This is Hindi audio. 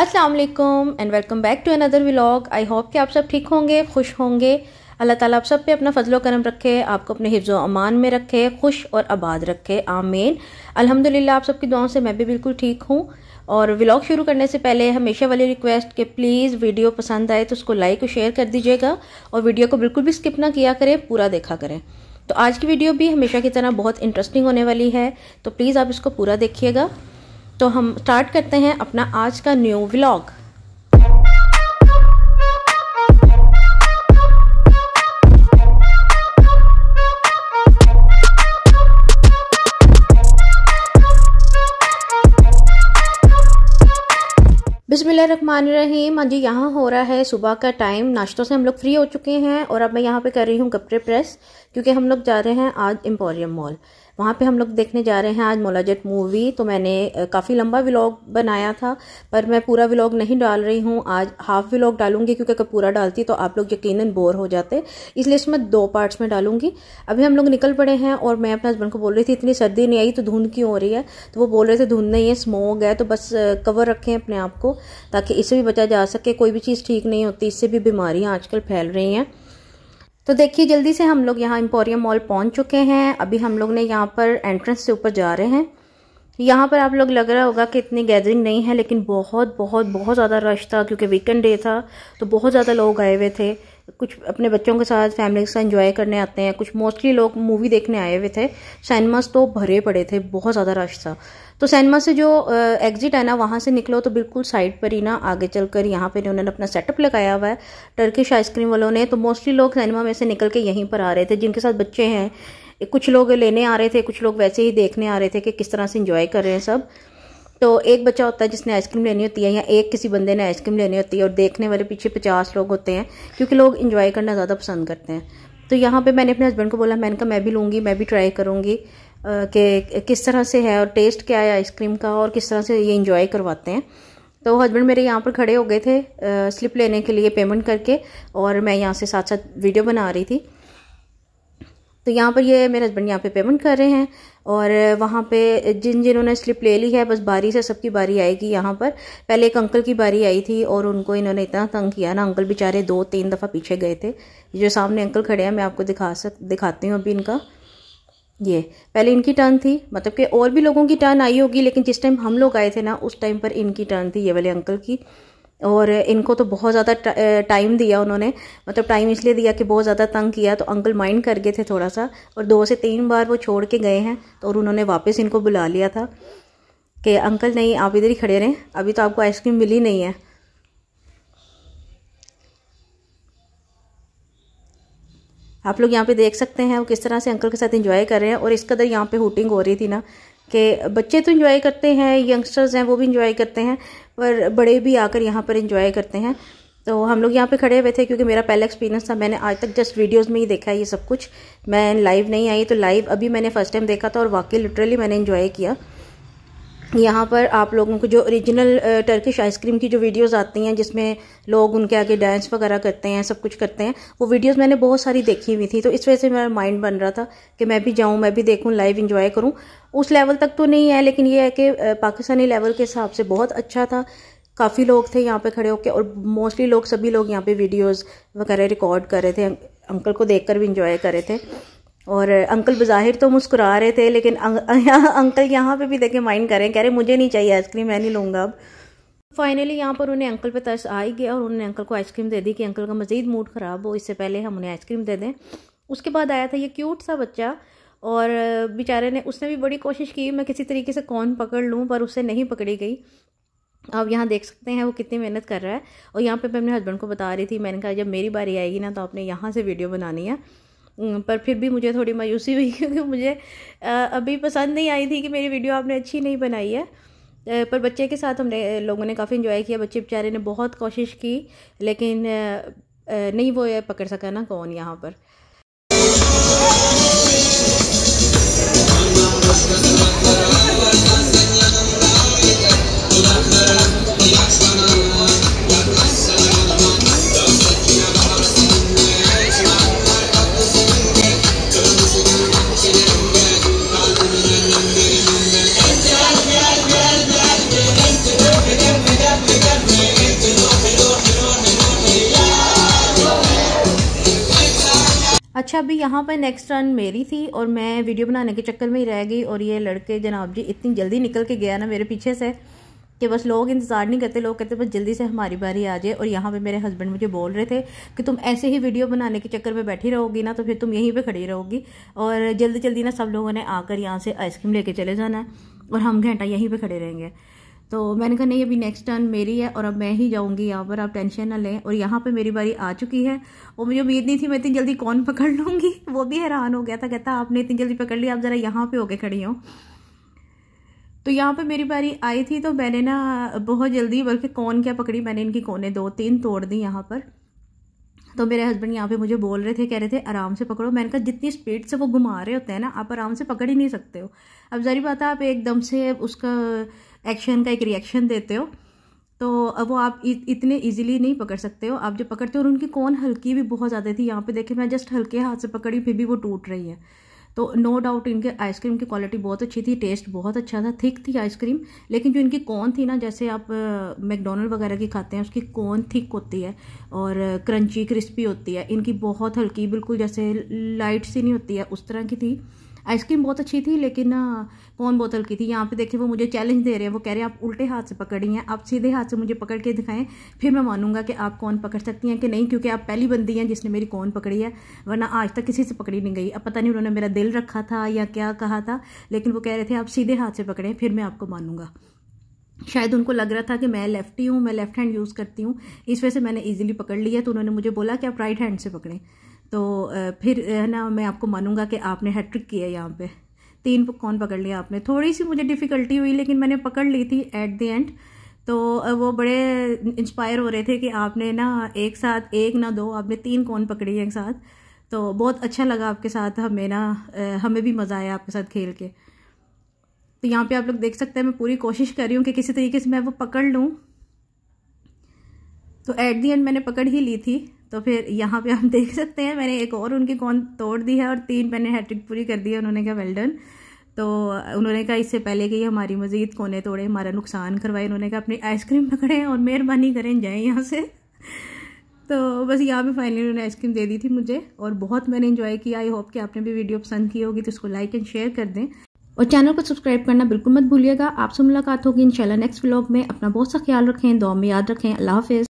Aslam and welcome back to another vlog I hope कि आप सब ठीक होंगे खुश होंगे अल्लाह ताला आप सब पे अपना फजलो करम रखे आपको अपने हिफ्ज़ अमान में रखे खुश और आबाद रखे आमीन अल्हम्दुलिल्लाह आप सबकी दुआओं से मैं भी बिल्कुल ठीक हूँ और व्लाग शुरू करने से पहले हमेशा वाली रिक्वेस्ट कि प्लीज़ वीडियो पसंद आए तो उसको लाइक और शेयर कर दीजिएगा और वीडियो को बिल्कुल भी स्किप ना किया करें पूरा देखा करें तो आज की वीडियो भी हमेशा की तरह बहुत इंटरेस्टिंग होने वाली है तो प्लीज़ आप इसको पूरा देखिएगा तो हम स्टार्ट करते हैं अपना आज का न्यू व्लॉग रहीम हाँ जी यहाँ हो रहा है सुबह का टाइम नाश्तों से हम लोग फ्री हो चुके हैं और अब मैं यहाँ पे कर रही हूँ कपड़े प्रेस क्योंकि हम लोग जा रहे हैं आज एम्पोरियम मॉल वहाँ पे हम लोग देखने जा रहे हैं आज मोलाजट मूवी तो मैंने काफ़ी लंबा व्लॉग बनाया था पर मैं पूरा व्लॉग नहीं डाल रही हूँ आज हाफ व्लॉग डालूंगी क्योंकि अगर पूरा डालती तो आप लोग यकीन बोर हो जाते इसलिए इसमें दो पार्ट्स में डालूंगी अभी हम लोग निकल पड़े हैं और मैं अपने हस्बैंड को बोल रही थी इतनी सर्दी नहीं आई तो धुंध क्यों हो रही है तो वो बोल रहे थे धुंध नहीं है स्मोक है तो बस कवर रखें अपने आप को ताकि इससे भी बचा जा सके कोई भी चीज़ ठीक नहीं होती इससे भी बीमारियाँ आजकल फैल रही हैं तो देखिए जल्दी से हम लोग यहाँ एम्पोरियम मॉल पहुँच चुके हैं अभी हम लोग ने यहाँ पर एंट्रेंस से ऊपर जा रहे हैं यहाँ पर आप लोग लग रहा होगा कि इतनी गैदरिंग नहीं है लेकिन बहुत बहुत बहुत ज़्यादा रश था क्योंकि वीकेंड डे था तो बहुत ज़्यादा लोग आए हुए थे कुछ अपने बच्चों के साथ फैमिली के साथ इन्जॉय करने आते हैं कुछ मोस्टली लोग मूवी देखने आए हुए थे सिनेमास तो भरे पड़े थे बहुत ज़्यादा रश था तो सैनमा से जो एग्जिट है ना वहाँ से निकलो तो बिल्कुल साइड पर ही ना आगे चलकर यहाँ पर उन्होंने अपना सेटअप लगाया हुआ है टर्किश आइसक्रीम वालों ने तो मोस्टली लोग सैनमा में से निकल के यहीं पर आ रहे थे जिनके साथ बच्चे हैं कुछ लोग लेने आ रहे थे कुछ लोग वैसे ही देखने आ रहे थे कि किस तरह से इंजॉय कर रहे हैं सब तो एक बच्चा होता है जिसने आइसक्रीम लेनी होती है या एक किसी बंदे ने आइसक्रीम लेनी होती है और देखने वाले पीछे पचास लोग होते हैं क्योंकि लोग इन्जॉय करना ज़्यादा पसंद करते हैं तो यहाँ पे मैंने अपने हस्बैंड को बोला मैंने कहा मैं भी लूँगी मैं भी ट्राई करूँगी कि किस तरह से है और टेस्ट क्या है आइसक्रीम का और किस तरह से ये इंजॉय करवाते हैं तो हस्बैंड मेरे यहाँ पर खड़े हो गए थे स्लिप लेने के लिए पेमेंट करके और मैं यहाँ से साथ साथ वीडियो बना रही थी तो यहाँ पर ये मेरे हस्बैंड यहाँ पे पेमेंट कर रहे हैं और वहाँ पे जिन जिन्होंने स्लिप ले ली है बस बारी से सबकी बारी आएगी यहाँ पर पहले एक अंकल की बारी आई थी और उनको इन्होंने इतना तंग किया ना अंकल बेचारे दो तीन दफ़ा पीछे गए थे जो सामने अंकल खड़े हैं मैं आपको दिखा सक दिखाती हूँ अभी इनका ये पहले इनकी टर्न थी मतलब कि और भी लोगों की टर्न आई होगी लेकिन जिस टाइम हम लोग आए थे ना उस टाइम पर इनकी टर्न थी ये वाले अंकल की और इनको तो बहुत ज़्यादा टाइम दिया उन्होंने मतलब टाइम इसलिए दिया कि बहुत ज़्यादा तंग किया तो अंकल माइंड कर गए थे थोड़ा सा और दो से तीन बार वो छोड़ के गए हैं तो और उन्होंने वापस इनको बुला लिया था कि अंकल नहीं आप इधर ही खड़े रहें अभी तो आपको आइसक्रीम मिली नहीं है आप लोग यहाँ पे देख सकते हैं वो किस तरह से अंकल के साथ इंजॉय कर रहे हैं और इस कदर यहाँ पे हुटिंग हो रही थी ना कि बच्चे तो इन्जॉय करते हैं यंगस्टर्स हैं वो भी इन्जॉय करते हैं पर बड़े भी आकर यहाँ पर इंजॉय करते हैं तो हम लोग यहाँ पे खड़े हुए थे क्योंकि मेरा पहला एक्सपीरियंस था मैंने आज तक जस्ट वीडियोस में ही देखा है ये सब कुछ मैं लाइव नहीं आई तो लाइव अभी मैंने फर्स्ट टाइम देखा था और वाकई लिटरली मैंने इन्जॉय किया यहाँ पर आप लोगों को जो ओरिजिनल टर्किश आइसक्रीम की जो वीडियोस आती हैं जिसमें लोग उनके आगे डांस वगैरह करते हैं सब कुछ करते हैं वो वीडियोस मैंने बहुत सारी देखी हुई थी तो इस वजह से मेरा माइंड बन रहा था कि मैं भी जाऊँ मैं भी देखूँ लाइव एंजॉय करूँ उस लेवल तक तो नहीं है लेकिन ये है कि पाकिस्तानी लेवल के हिसाब से बहुत अच्छा था काफ़ी लोग थे यहाँ पर खड़े होकर और मोस्टली लोग सभी लोग यहाँ पर वीडियोज़ वगैरह रिकॉर्ड कर रहे थे अंकल को देख भी इंजॉय कर रहे थे और अंकल बज़ाहिर तो मुस्कुरा रहे थे लेकिन अं-, अंकल यहाँ पे भी देखे माइंड करें कह रहे मुझे नहीं चाहिए आइसक्रीम मैं नहीं लूँगा अब फाइनली यहाँ पर उन्हें अंकल पे तरस आ ही गया और उन्होंने अंकल को आइसक्रीम दे दी कि अंकल का मज़ीद मूड ख़राब हो इससे पहले हम उन्हें आइसक्रीम दे दें उसके बाद आया था ये क्यूट सा बच्चा और बेचारे ने उसने भी बड़ी कोशिश की मैं किसी तरीके से कौन पकड़ लूँ पर उससे नहीं पकड़ी गई आप यहाँ देख सकते हैं वो कितनी मेहनत कर रहा है और यहाँ पे मैं अपने हस्बैंड को बता रही थी मैंने कहा जब मेरी बारी आएगी ना तो आपने यहाँ से वीडियो बनानी है हम्म, पर फिर भी मुझे थोड़ी मायूसी हुई क्योंकि मुझे अभी पसंद नहीं आई थी कि मेरी वीडियो आपने अच्छी नहीं बनाई है पर बच्चे के साथ हमने लोगों ने काफ़ी इन्जॉय किया बच्चे बेचारे ने बहुत कोशिश की लेकिन नहीं वो पकड़ सका ना कौन यहाँ पर अच्छा अभी यहाँ पर नेक्स्ट टर्न मेरी थी और मैं वीडियो बनाने के चक्कर में ही रह गई और ये लड़के जनाब जी इतनी जल्दी निकल के गया ना मेरे पीछे से कि बस लोग इंतज़ार नहीं करते लोग कहते बस जल्दी से हमारी बारी आ जाए और यहाँ पे मेरे हस्बैंड मुझे बोल रहे थे कि तुम ऐसे ही वीडियो बनाने के चक्कर में बैठी रहोगी ना तो फिर तुम यहीं पे खड़ी रहोगी और जल्दी जल्दी ना सब लोगों ने आकर यहाँ से आइसक्रीम लेके चले जाना है और हम घंटा यहीं पे खड़े रहेंगे तो मैंने कहा नहीं अभी नेक्स्ट टर्न मेरी है और अब मैं ही जाऊंगी यहाँ पर आप टेंशन ना लें और यहाँ पे मेरी बारी आ चुकी है और मुझे उम्मीद नहीं थी मैं इतनी जल्दी कौन पकड़ लूँगी वो भी हैरान हो गया था कहता आपने इतनी जल्दी पकड़ लिया आप ज़रा यहाँ पर होके खड़ी हो तो यहाँ पे मेरी बारी आई थी तो मैंने ना बहुत जल्दी बल्कि कौन क्या पकड़ी मैंने इनकी कोने दो तीन तोड़ दी यहाँ पर तो मेरे हस्बैंड यहाँ पे मुझे बोल रहे थे कह रहे थे आराम से पकड़ो मैंने कहा जितनी स्पीड से वो घुमा रहे होते हैं ना आप आराम से पकड़ ही नहीं सकते हो अब जारी बात है आप एकदम से उसका एक्शन का एक रिएक्शन देते हो तो अब वो आप इतने इजीली नहीं पकड़ सकते हो आप जो पकड़ते हो और उनकी कौन हल्की भी बहुत ज़्यादा थी यहाँ पे देखे मैं जस्ट हल्के हाथ से पकड़ी फिर भी वो टूट रही है तो नो डाउट इनके आइसक्रीम की क्वालिटी बहुत अच्छी थी टेस्ट बहुत अच्छा था थिक थी आइसक्रीम लेकिन जो इनकी कॉर्न थी ना जैसे आप मैकडोनल्ड वगैरह की खाते हैं उसकी कॉर्न थिक होती है और क्रंची क्रिस्पी होती है इनकी बहुत हल्की बिल्कुल जैसे लाइट सी नहीं होती है उस तरह की थी आइसक्रीम बहुत अच्छी थी लेकिन कौन बोतल की थी यहाँ पे देखिए वो मुझे चैलेंज दे रहे हैं वो कह रहे हैं आप उल्टे हाथ से पकड़ी हैं आप सीधे हाथ से मुझे पकड़ के दिखाएं फिर मैं मानूंगा कि आप कौन पकड़ सकती हैं कि नहीं क्योंकि आप पहली बंदी हैं जिसने मेरी कौन पकड़ी है वरना आज तक किसी से पकड़ी नहीं गई अब पता नहीं उन्होंने मेरा दिल रखा था या क्या कहा था लेकिन वो कह रहे थे आप सीधे हाथ से पकड़ें फिर मैं आपको मानूंगा शायद उनको लग रहा था कि मैं लेफ्टी हूँ मैं लेफ्ट हैंड यूज़ करती हूँ इस वजह से मैंने ईजिली पकड़ लिया तो उन्होंने मुझे बोला कि आप राइट हैंड से पकड़ें तो फिर है ना मैं आपको मानूंगा कि आपने हैट्रिक किया है यहाँ पे तीन कौन पकड़ लिया आपने थोड़ी सी मुझे डिफ़िकल्टी हुई लेकिन मैंने पकड़ ली थी एट द एंड तो वो बड़े इंस्पायर हो रहे थे कि आपने ना एक साथ एक ना दो आपने तीन कौन पकड़ी है एक साथ तो बहुत अच्छा लगा आपके साथ हमें ना हमें भी मज़ा आया आपके साथ खेल के तो यहाँ पे आप लोग देख सकते हैं मैं पूरी कोशिश कर रही हूँ कि किसी तरीके से मैं वो पकड़ लूँ तो एट दी एंड मैंने पकड़ ही ली थी तो फिर यहाँ पे हम देख सकते हैं मैंने एक और उनकी कौन तोड़ दी है और तीन मैंने हैट्रिक पूरी कर दी है उन्होंने कहा वेल्डन तो उन्होंने कहा इससे पहले कि हमारी मज़ीद कोने तोड़े हमारा नुकसान करवाए उन्होंने कहा अपनी आइसक्रीम पकड़े और मेहरबानी करें जाएँ यहाँ से तो बस यहाँ पे फाइनली उन्होंने आइसक्रीम दे दी थी मुझे और बहुत मैंने इन्जॉय किया आई होप कि आपने भी वीडियो पसंद की होगी तो उसको लाइक एंड शेयर कर दें और चैनल को सब्सक्राइब करना बिल्कुल मत भूलिएगा आपसे मुलाकात होगी इंशाल्लाह नेक्स्ट व्लॉग में अपना बहुत सा ख्याल रखें दो में याद रखें अल्लाह हाफिज़